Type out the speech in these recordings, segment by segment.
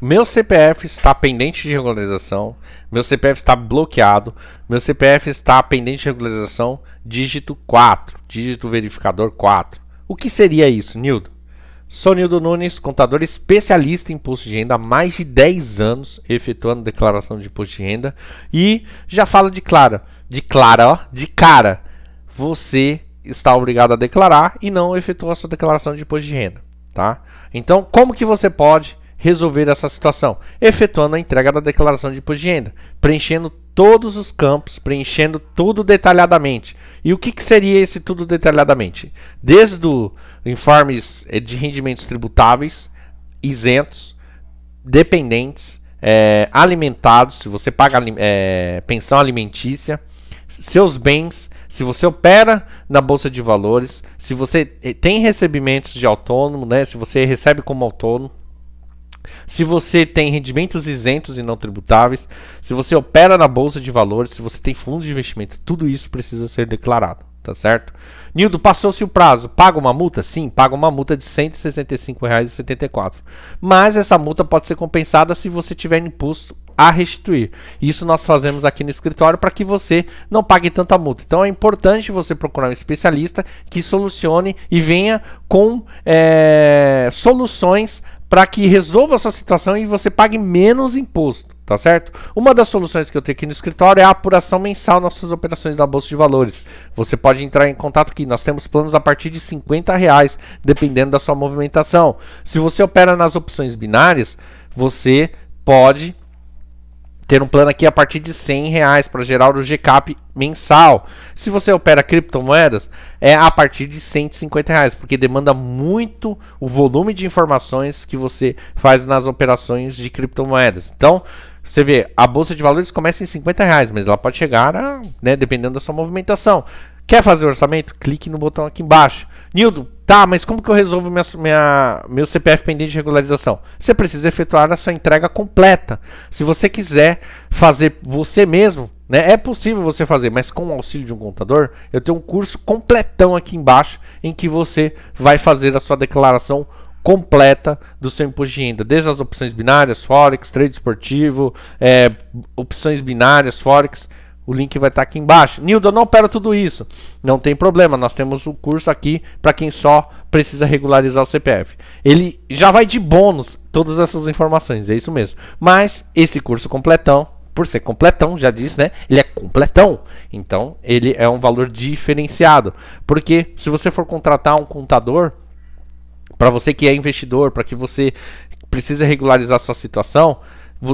Meu CPF está pendente de regularização, meu CPF está bloqueado, meu CPF está pendente de regularização, dígito 4, dígito verificador 4. O que seria isso, Nildo? Sou Nildo Nunes, contador especialista em imposto de renda há mais de 10 anos, efetuando declaração de imposto de renda. E já falo de clara, de clara, ó, de cara. Você está obrigado a declarar e não efetuou a sua declaração de imposto de renda, tá? Então, como que você pode resolver essa situação, efetuando a entrega da declaração de imposto de renda, preenchendo todos os campos, preenchendo tudo detalhadamente. E o que, que seria esse tudo detalhadamente? Desde o informes eh, de rendimentos tributáveis, isentos, dependentes, é, alimentados, se você paga é, pensão alimentícia, seus bens, se você opera na bolsa de valores, se você tem recebimentos de autônomo, né, se você recebe como autônomo, se você tem rendimentos isentos e não tributáveis, se você opera na bolsa de valores, se você tem fundos de investimento, tudo isso precisa ser declarado, tá certo? Nildo, passou-se o prazo, paga uma multa? Sim, paga uma multa de R$ 165,74. Mas essa multa pode ser compensada se você tiver imposto a restituir. Isso nós fazemos aqui no escritório para que você não pague tanta multa. Então é importante você procurar um especialista que solucione e venha com é, soluções para que resolva a sua situação e você pague menos imposto, tá certo? Uma das soluções que eu tenho aqui no escritório é a apuração mensal nas suas operações da Bolsa de Valores. Você pode entrar em contato aqui, nós temos planos a partir de 50 reais, dependendo da sua movimentação. Se você opera nas opções binárias, você pode ter um plano aqui a partir de 100 reais para gerar o GCAP mensal. Se você opera criptomoedas, é a partir de 150 reais, porque demanda muito o volume de informações que você faz nas operações de criptomoedas. Então, você vê, a bolsa de valores começa em 50 reais, mas ela pode chegar a, né, dependendo da sua movimentação. Quer fazer o orçamento? Clique no botão aqui embaixo. Nildo, tá, mas como que eu resolvo minha, minha, meu CPF pendente de regularização? Você precisa efetuar a sua entrega completa. Se você quiser fazer você mesmo, né, é possível você fazer, mas com o auxílio de um contador, eu tenho um curso completão aqui embaixo em que você vai fazer a sua declaração completa do seu imposto de renda, desde as opções binárias, forex, trade esportivo, é, opções binárias, forex, o link vai estar tá aqui embaixo. Nildo, eu não opero tudo isso. Não tem problema, nós temos o um curso aqui para quem só precisa regularizar o CPF. Ele já vai de bônus todas essas informações, é isso mesmo. Mas esse curso completão, por ser completão, já disse, né? Ele é completão. Então, ele é um valor diferenciado. Porque se você for contratar um contador, para você que é investidor, para que você precisa regularizar sua situação,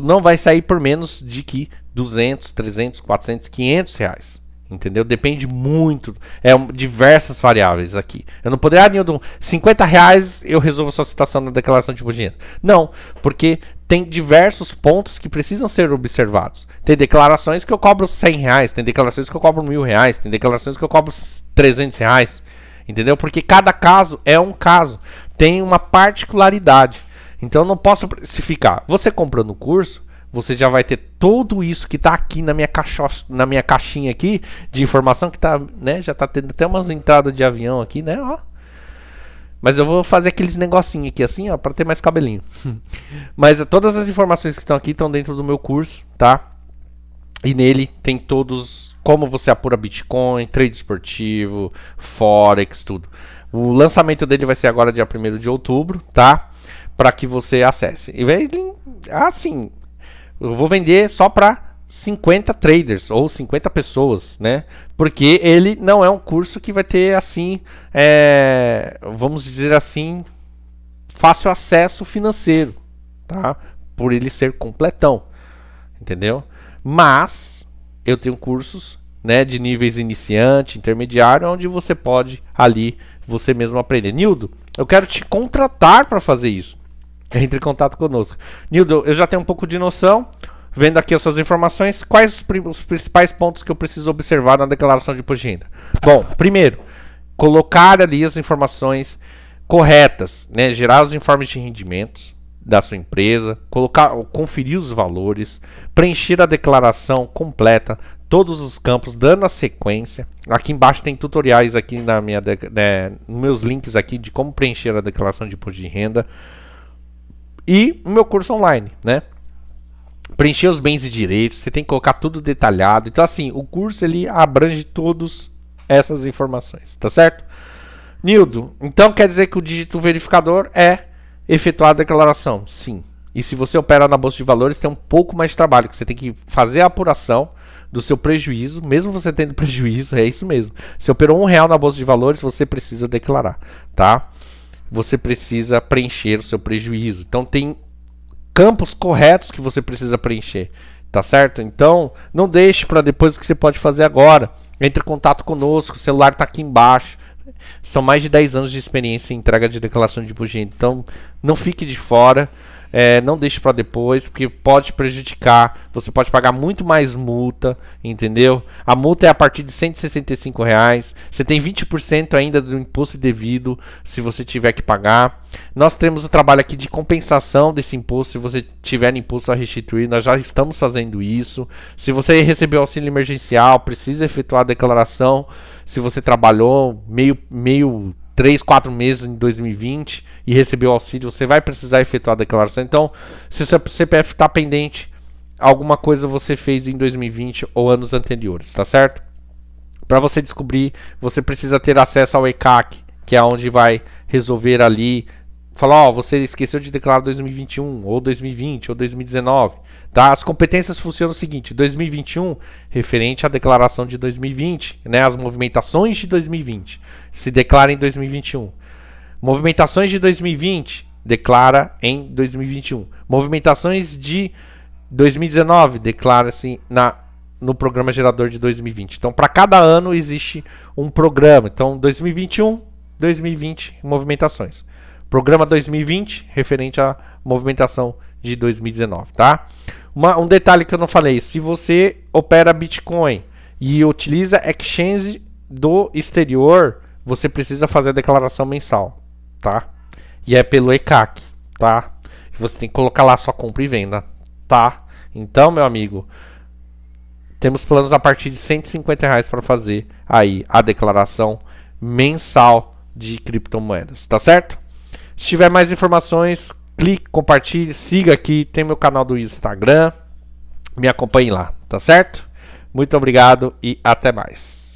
não vai sair por menos de que 200, 300, 400, 500 reais. Entendeu? Depende muito. É diversas variáveis aqui. Eu não poderia, ah, Nildo, 50 reais eu resolvo a sua situação na declaração de imposto de renda. Não, porque tem diversos pontos que precisam ser observados. Tem declarações que eu cobro 100 reais, tem declarações que eu cobro mil reais, tem declarações que eu cobro 300 reais. Entendeu? Porque cada caso é um caso, tem uma particularidade. Então não posso precificar. Você comprando o curso, você já vai ter tudo isso que está aqui na minha, caixa, na minha caixinha aqui de informação que tá, né, já está tendo até umas entradas de avião aqui, né, ó. Mas eu vou fazer aqueles negocinho aqui assim, ó, para ter mais cabelinho. Mas todas as informações que estão aqui estão dentro do meu curso, tá? E nele tem todos como você apura Bitcoin, trade esportivo, forex, tudo. O lançamento dele vai ser agora dia 1 de outubro, tá? para que você acesse. E assim, eu vou vender só para 50 traders ou 50 pessoas, né? Porque ele não é um curso que vai ter assim, é, vamos dizer assim, fácil acesso financeiro, tá? Por ele ser completão, entendeu? Mas eu tenho cursos, né, de níveis iniciante, intermediário, onde você pode ali você mesmo aprender. Nildo, eu quero te contratar para fazer isso. entre em contato conosco. Nildo, eu já tenho um pouco de noção, vendo aqui as suas informações, quais os principais pontos que eu preciso observar na declaração de imposto de renda? Bom, primeiro, colocar ali as informações corretas, né? gerar os informes de rendimentos da sua empresa, colocar, conferir os valores, preencher a declaração completa, todos os campos, dando a sequência. Aqui embaixo tem tutoriais aqui na minha, né, meus links aqui de como preencher a declaração de imposto de renda e o meu curso online, né? Preencher os bens e direitos, você tem que colocar tudo detalhado. Então, assim, o curso ele abrange todas essas informações, tá certo? Nildo, então quer dizer que o dígito verificador é efetuar a declaração? Sim. E se você opera na bolsa de valores, tem um pouco mais de trabalho, que você tem que fazer a apuração do seu prejuízo, mesmo você tendo prejuízo, é isso mesmo. Se operou um real na bolsa de valores, você precisa declarar, tá? você precisa preencher o seu prejuízo. Então tem campos corretos que você precisa preencher, tá certo? Então não deixe para depois o que você pode fazer agora. Entre em contato conosco, o celular está aqui embaixo. São mais de 10 anos de experiência em entrega de declaração de bugio, então não fique de fora é, não deixe para depois, porque pode prejudicar. Você pode pagar muito mais multa, entendeu? A multa é a partir de 165 reais. Você tem 20% ainda do imposto devido, se você tiver que pagar. Nós temos o trabalho aqui de compensação desse imposto, se você tiver imposto a restituir, nós já estamos fazendo isso. Se você recebeu auxílio emergencial, precisa efetuar a declaração. Se você trabalhou meio meio 3, 4 meses em 2020 e recebeu o auxílio, você vai precisar efetuar a declaração. Então, se seu CPF está pendente, alguma coisa você fez em 2020 ou anos anteriores, tá certo? Para você descobrir, você precisa ter acesso ao ECAC, que é onde vai resolver ali falou ó, você esqueceu de declarar 2021 ou 2020 ou 2019, tá? As competências funcionam o seguinte: 2021 referente à declaração de 2020, né, as movimentações de 2020, se declara em 2021. Movimentações de 2020 declara em 2021. Movimentações de 2019 declara-se na no programa gerador de 2020. Então, para cada ano existe um programa. Então, 2021, 2020, movimentações. Programa 2020, referente à movimentação de 2019, tá? Uma, um detalhe que eu não falei: se você opera Bitcoin e utiliza exchange do exterior, você precisa fazer a declaração mensal, tá? E é pelo ECAC, tá? Você tem que colocar lá sua compra e venda, tá? Então, meu amigo, temos planos a partir de 150 reais para fazer aí a declaração mensal de criptomoedas, tá certo? Se tiver mais informações, clique, compartilhe, siga aqui, tem meu canal do Instagram. Me acompanhe lá, tá certo? Muito obrigado e até mais.